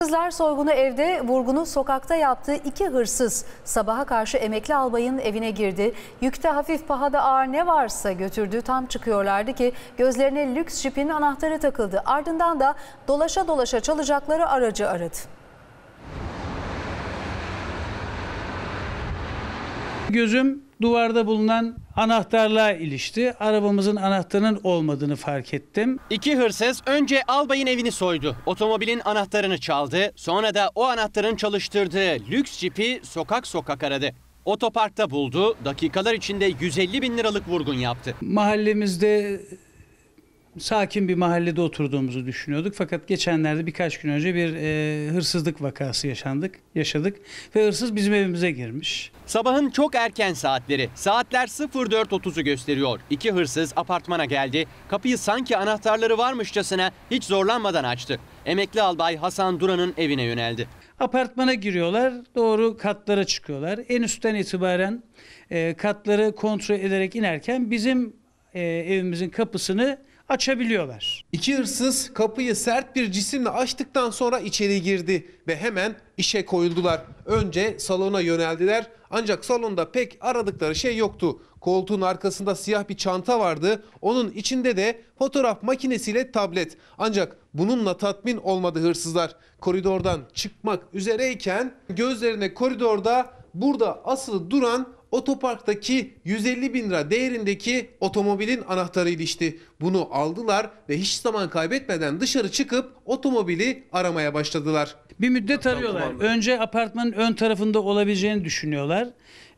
Kızlar soygunu evde, vurgunu sokakta yaptığı iki hırsız sabaha karşı emekli albayın evine girdi. Yükte hafif pahada ağır ne varsa götürdü. Tam çıkıyorlardı ki gözlerine lüks şipin anahtarı takıldı. Ardından da dolaşa dolaşa çalacakları aracı aradı. Gözüm duvarda bulunan anahtarla ilişti. Arabamızın anahtarının olmadığını fark ettim. İki hırsız önce albayın evini soydu. Otomobilin anahtarını çaldı. Sonra da o anahtarın çalıştırdığı lüks cipi sokak sokak aradı. Otoparkta buldu. Dakikalar içinde 150 bin liralık vurgun yaptı. Mahallemizde sakin bir mahallede oturduğumuzu düşünüyorduk. Fakat geçenlerde birkaç gün önce bir e, hırsızlık vakası yaşandık, yaşadık ve hırsız bizim evimize girmiş. Sabahın çok erken saatleri. Saatler 04.30'u gösteriyor. İki hırsız apartmana geldi. Kapıyı sanki anahtarları varmışçasına hiç zorlanmadan açtı. Emekli albay Hasan Duran'ın evine yöneldi. Apartmana giriyorlar, doğru katlara çıkıyorlar. En üstten itibaren e, katları kontrol ederek inerken bizim e, evimizin kapısını açabiliyorlar. İki hırsız kapıyı sert bir cisimle açtıktan sonra içeri girdi ve hemen işe koyuldular. Önce salona yöneldiler ancak salonda pek aradıkları şey yoktu. Koltuğun arkasında siyah bir çanta vardı. Onun içinde de fotoğraf makinesiyle tablet. Ancak bununla tatmin olmadı hırsızlar. Koridordan çıkmak üzereyken gözlerine koridorda burada asılı duran otoparktaki 150 bin lira değerindeki otomobilin anahtarı ilişti. Bunu aldılar ve hiç zaman kaybetmeden dışarı çıkıp otomobili aramaya başladılar. Bir müddet arıyorlar. Önce apartmanın ön tarafında olabileceğini düşünüyorlar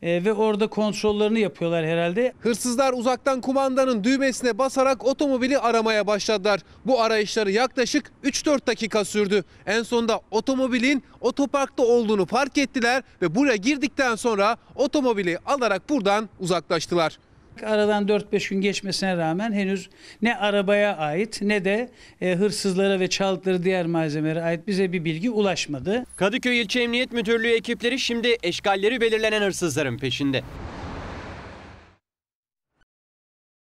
e, ve orada kontrollerini yapıyorlar herhalde. Hırsızlar uzaktan kumandanın düğmesine basarak otomobili aramaya başladılar. Bu arayışları yaklaşık 3-4 dakika sürdü. En sonunda otomobilin otoparkta olduğunu fark ettiler ve buraya girdikten sonra otomobili alarak buradan uzaklaştılar. Aradan 4-5 gün geçmesine rağmen henüz ne arabaya ait ne de e, hırsızlara ve çaldıkları diğer malzemelere ait bize bir bilgi ulaşmadı. Kadıköy İlçe Emniyet Müdürlüğü ekipleri şimdi eşgalleri belirlenen hırsızların peşinde.